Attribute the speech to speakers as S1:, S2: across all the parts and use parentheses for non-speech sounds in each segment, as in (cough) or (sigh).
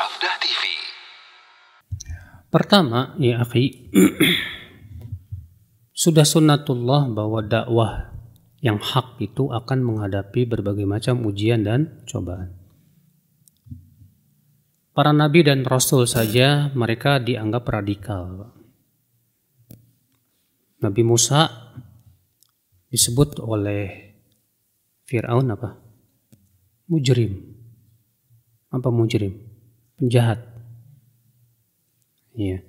S1: Sabda TV. Pertama, ya akhi, (clears throat) sudah sunnatullah bahwa dakwah yang hak itu akan menghadapi berbagai macam ujian dan cobaan. Para nabi dan rasul saja mereka dianggap radikal. Nabi Musa disebut oleh Fir'aun apa? Mujrim. Apa mujrim? jahat. Iya.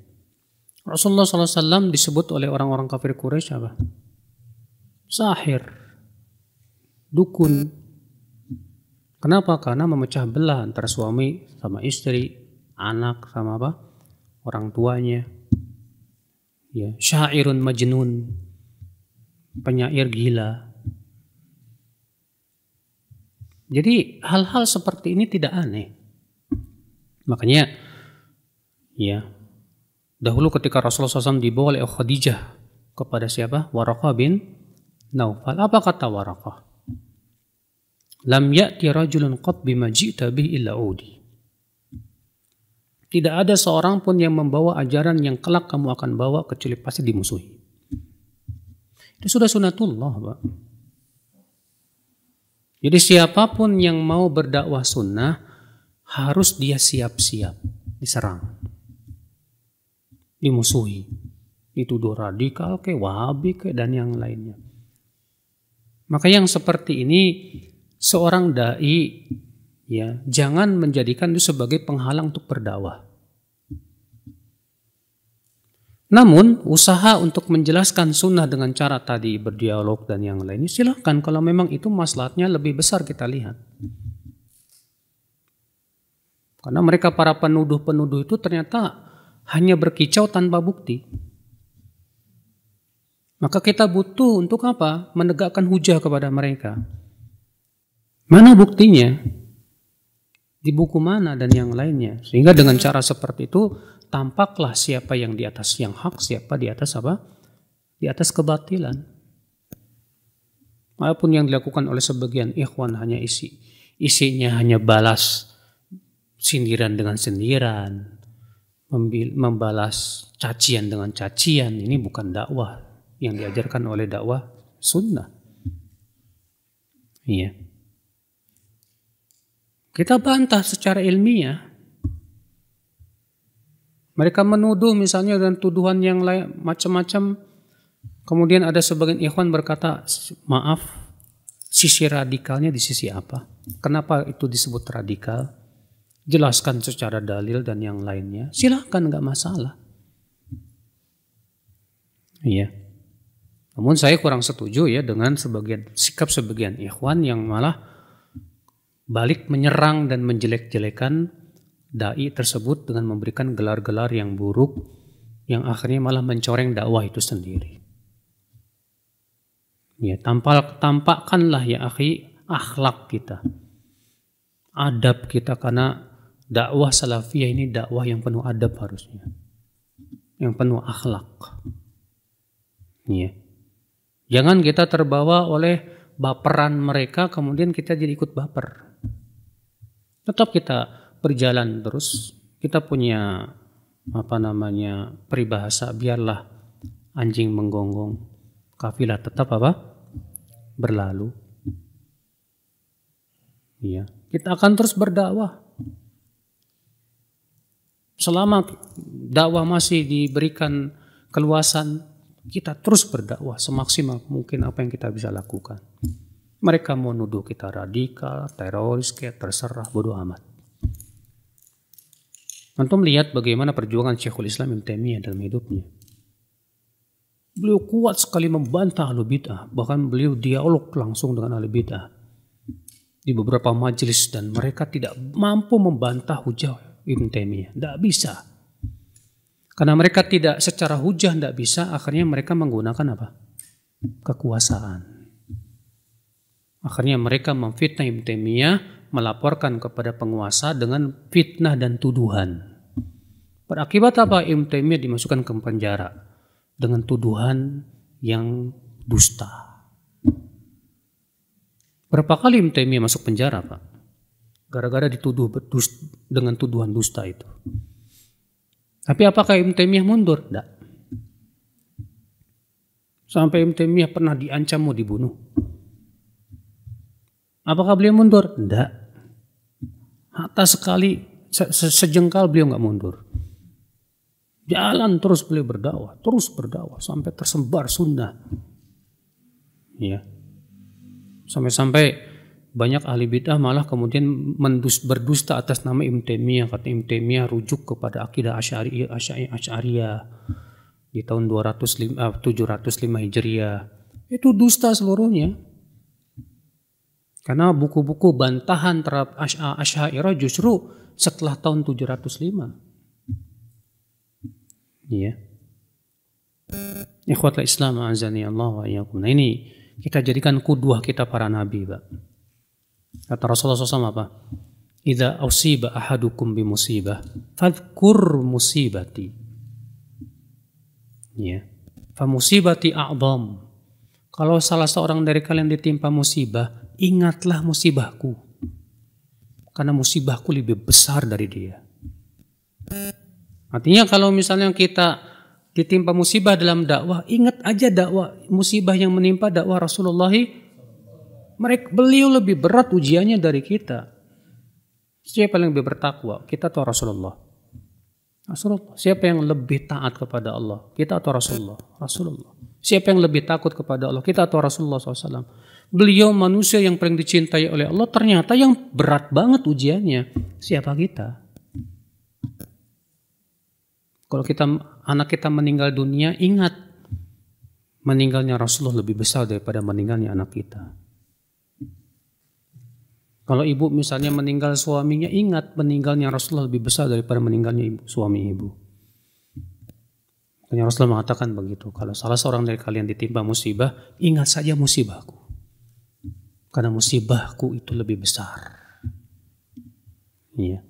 S1: Rasulullah SAW disebut oleh orang-orang kafir Quraisy apa? Sahir, dukun. Kenapa? Karena memecah belah antara suami sama istri, anak sama apa? Orang tuanya. Ya, syairun majnun. Penyair gila. Jadi hal-hal seperti ini tidak aneh. Makanya ya dahulu ketika Rasulullah SAW dibawa oleh Khadijah kepada siapa? Waraqah bin Naufal. Apa kata Waraqah? Lam ya'ti rajulun qad bima ji'ta illa udi. Tidak ada seorang pun yang membawa ajaran yang kelak kamu akan bawa kecuali pasti dimusuhi. Itu sudah sunatullah, Pak. Jadi siapapun yang mau berdakwah sunnah, harus dia siap-siap diserang, dimusuhi, dituduh radikal ke wabi, ke dan yang lainnya. Maka yang seperti ini seorang dai ya jangan menjadikan itu sebagai penghalang untuk berdakwah. Namun usaha untuk menjelaskan sunnah dengan cara tadi berdialog dan yang lainnya silahkan kalau memang itu maslahatnya lebih besar kita lihat. Karena mereka para penuduh-penuduh itu ternyata hanya berkicau tanpa bukti. Maka kita butuh untuk apa? Menegakkan hujah kepada mereka. Mana buktinya? Di buku mana dan yang lainnya. Sehingga dengan cara seperti itu tampaklah siapa yang di atas yang hak, siapa di atas apa? Di atas kebatilan. Walaupun yang dilakukan oleh sebagian ikhwan hanya isi. Isinya hanya balas sindiran dengan sindiran, membalas cacian dengan cacian ini bukan dakwah yang diajarkan oleh dakwah sunnah. Iya. Kita bantah secara ilmiah. Mereka menuduh misalnya dan tuduhan yang lain macam-macam. Kemudian ada sebagian ikhwan berkata, maaf, sisi radikalnya di sisi apa? Kenapa itu disebut radikal? jelaskan secara dalil dan yang lainnya. Silahkan nggak masalah. Iya. Namun saya kurang setuju ya dengan sebagian sikap sebagian ikhwan yang malah balik menyerang dan menjelek-jelekan dai tersebut dengan memberikan gelar-gelar yang buruk yang akhirnya malah mencoreng dakwah itu sendiri. Ya, tampak tampakkanlah ya akhi akhlak kita. Adab kita karena dakwah salafiyah ini dakwah yang penuh adab harusnya. Yang penuh akhlak. Ya. Jangan kita terbawa oleh baperan mereka kemudian kita jadi ikut baper. Tetap kita berjalan terus. Kita punya apa namanya peribahasa biarlah anjing menggonggong kafilah tetap apa berlalu iya kita akan terus berdakwah selama dakwah masih diberikan keluasan, kita terus berdakwah semaksimal mungkin apa yang kita bisa lakukan. Mereka mau nuduh kita radikal, teroris, kayak terserah, bodoh amat. Nanti melihat bagaimana perjuangan Syekhul Islam Ibn Taimiyah dalam hidupnya. Beliau kuat sekali membantah ahli bid'ah, bahkan beliau dialog langsung dengan ahli bid'ah di beberapa majelis dan mereka tidak mampu membantah hujah Ibn Taimiyah. Tidak bisa. Karena mereka tidak secara hujah tidak bisa, akhirnya mereka menggunakan apa? Kekuasaan. Akhirnya mereka memfitnah Ibn Taimiyah, melaporkan kepada penguasa dengan fitnah dan tuduhan. Berakibat apa Ibn Taimiyah dimasukkan ke penjara dengan tuduhan yang dusta. Berapa kali Ibn Taimiyah masuk penjara, Pak? Gara-gara dituduh dengan tuduhan dusta itu. Tapi apakah Ibn Taimiyah mundur? Tidak. Sampai Ibn Taimiyah pernah diancam mau dibunuh. Apakah beliau mundur? Tidak. Hatta sekali se sejengkal beliau nggak mundur. Jalan terus beliau berdakwah, terus berdakwah sampai tersebar sunnah. Ya. Sampai-sampai banyak ahli bid'ah malah kemudian mendus, berdusta atas nama Ibn kata Ibn rujuk kepada akidah Asy'ariyah Asy'ariyah Asyari, di tahun 205 uh, 705 Hijriah itu dusta seluruhnya karena buku-buku bantahan terhadap Asy'ariyah justru setelah tahun 705 iya ikhwatlah Islam azani Allah wa iyyakum nah ini kita jadikan kuduah kita para nabi Pak Kata Rasulullah SAW apa? Idza ausiba ahadukum bi musibah, Fadkur musibati. Ya. Fa musibati a'bam Kalau salah seorang dari kalian ditimpa musibah, ingatlah musibahku. Karena musibahku lebih besar dari dia. Artinya kalau misalnya kita ditimpa musibah dalam dakwah, ingat aja dakwah musibah yang menimpa dakwah Rasulullah mereka beliau lebih berat ujiannya dari kita. Siapa yang lebih bertakwa? Kita atau Rasulullah? Rasulullah. Siapa yang lebih taat kepada Allah? Kita atau Rasulullah? Rasulullah. Siapa yang lebih takut kepada Allah? Kita atau Rasulullah SAW? Beliau manusia yang paling dicintai oleh Allah. Ternyata yang berat banget ujiannya. Siapa kita? Kalau kita anak kita meninggal dunia, ingat meninggalnya Rasulullah lebih besar daripada meninggalnya anak kita. Kalau ibu misalnya meninggal suaminya, ingat meninggalnya Rasulullah lebih besar daripada meninggalnya ibu, suami ibu. Makanya Rasulullah mengatakan begitu. Kalau salah seorang dari kalian ditimpa musibah, ingat saja musibahku. Karena musibahku itu lebih besar. Iya.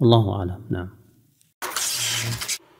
S1: Allahu a'lam. Nah.